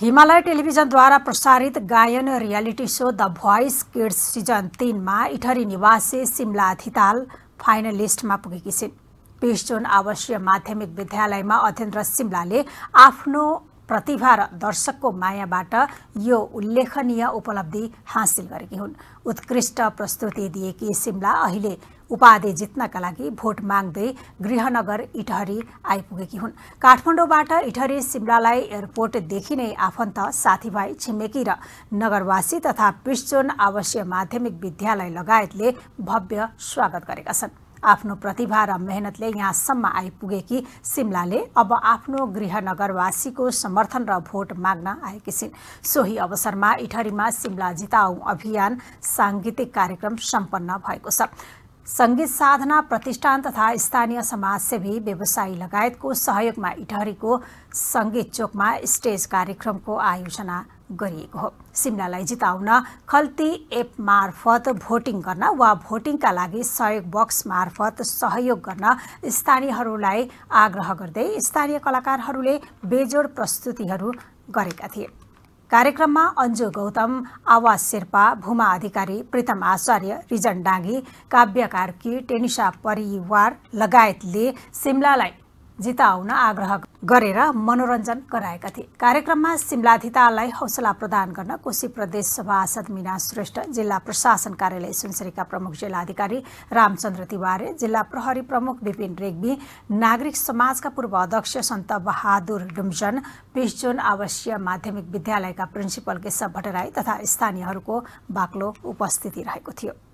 हिमालय टेलिभिजनद्वारा प्रसारित गायन reality show The Voice Kids season तिनमा इठरी निवासी सिमला थिताल फाइनलिस्टमा पुगेकी छिन् बिस जोन आवासीय माध्यमिक विद्यालयमा अध्ययनरत सिमलाले आफ्नो प्रतिभा र दर्शकको मायाबाट यो उल्लेखनीय उपलब्धि हासिल गरेकी हुन् उत्कृष्ट प्रस्तुति दिएकी सिम्ला अहिले उपाधि जित्नका लागि भोट माग्दै गृहनगर इटहरी आइपुगेकी हुन् काठमाडौँबाट इटहरी सिमलालाई एयरपोर्टदेखि नै आफन्त साथीभाइ छिमेकी र नगरवासी तथा पिस्चोन आवासीय माध्यमिक विद्यालय लगायतले भव्य स्वागत गरेका छन् आफ्नो प्रतिभा र मेहनतले यहाँसम्म आइपुगेकी सिमलाले अब आफ्नो गृहनगरवासीको समर्थन र भोट माग्न आएकी छिन् सोही अवसरमा इठरीमा सिमला जिताउ अभियान साङ्गीतिक कार्यक्रम सम्पन्न भएको छ सङ्गीत साधना प्रतिष्ठान तथा स्थानीय समाजसेवी व्यवसायी लगायतको सहयोगमा इटहरीको सङ्गीत चोकमा स्टेज कार्यक्रमको आयोजना गरिएको हो सिमलालाई जिताउन खल्ती एप मार्फत भोटिङ गर्न वा भोटिङका लागि सहयोग बक्स मार्फत सहयोग गर्न स्थानीयहरूलाई आग्रह गर्दै स्थानीय कलाकारहरूले बेजोड प्रस्तुतिहरू गरेका थिए कार्यक्रममा अन्जु गौतम आवाज शेर्पा भूमा अधिकारी प्रितम आचार्य रिजन डाँगी काव्य कार्की टेनिसा परिवार लगायतले सिमलालाई जिताउन आग्रह गरेर मनोरञ्जन गराएका थिए कार्यक्रममा सिमलाधितालाई हौसला प्रदान गर्न कोशी प्रदेश सभासद मिना श्रेष्ठ जिल्ला प्रशासन कार्यालय सुनसरीका प्रमुख जिल्लाधिकारी रामचन्द्र तिवारी जिल्ला प्रहरी प्रमुख विपिन रेग्मी नागरिक समाजका पूर्व अध्यक्ष सन्त बहादुर डुम्जन बिस जुन आवासीय माध्यमिक विद्यालयका प्रिन्सिपल केशव भट्टराई तथा स्थानीयहरूको बाक्लो उपस्थिति रहेको थियो